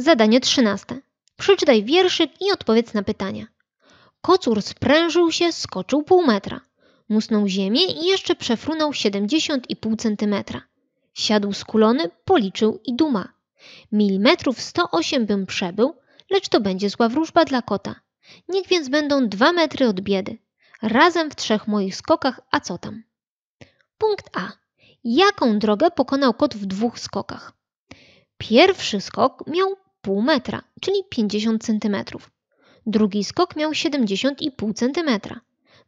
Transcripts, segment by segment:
Zadanie trzynaste. Przeczytaj wierszyk i odpowiedz na pytania. Kocur sprężył się, skoczył pół metra. Musnął ziemię i jeszcze przefrunął 70,5 centymetra. Siadł skulony, policzył i duma. Milimetrów 108 bym przebył, lecz to będzie zła wróżba dla kota. Niech więc będą dwa metry od biedy. Razem w trzech moich skokach, a co tam? Punkt A. Jaką drogę pokonał kot w dwóch skokach? Pierwszy skok miał pół metra, czyli 50 cm. Drugi skok miał 70,5 cm.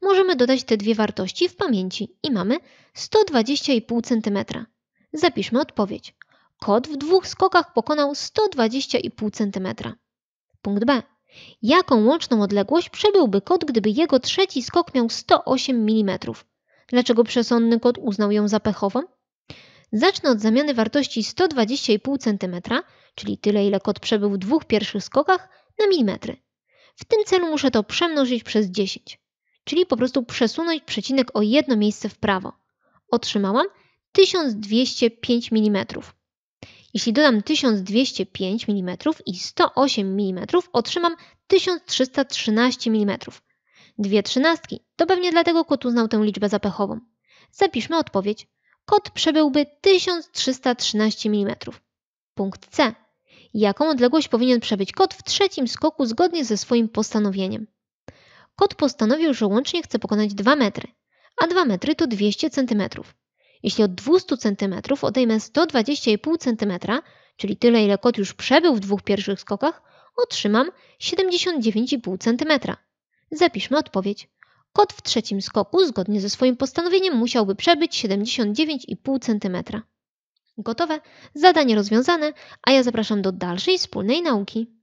Możemy dodać te dwie wartości w pamięci i mamy 120,5 cm. Zapiszmy odpowiedź. Kot w dwóch skokach pokonał 120,5 cm. Punkt B. Jaką łączną odległość przebyłby kot, gdyby jego trzeci skok miał 108 mm? Dlaczego przesądny kot uznał ją za pechową? Zacznę od zamiany wartości 120,5 cm, czyli tyle ile kot przebył w dwóch pierwszych skokach, na milimetry. W tym celu muszę to przemnożyć przez 10, czyli po prostu przesunąć przecinek o jedno miejsce w prawo. Otrzymałam 1205 mm. Jeśli dodam 1205 mm i 108 mm, otrzymam 1313 mm. Dwie trzynastki, to pewnie dlatego kotu znał tę liczbę zapechową. Zapiszmy odpowiedź kod przebyłby 1313 mm. Punkt C. Jaką odległość powinien przebyć kod w trzecim skoku zgodnie ze swoim postanowieniem? Kot postanowił, że łącznie chce pokonać 2 metry, a 2 metry to 200 cm. Jeśli od 200 cm odejmę 120,5 cm, czyli tyle ile kot już przebył w dwóch pierwszych skokach, otrzymam 79,5 cm. Zapiszmy odpowiedź. Kot w trzecim skoku, zgodnie ze swoim postanowieniem, musiałby przebyć 79,5 cm. Gotowe, zadanie rozwiązane, a ja zapraszam do dalszej wspólnej nauki.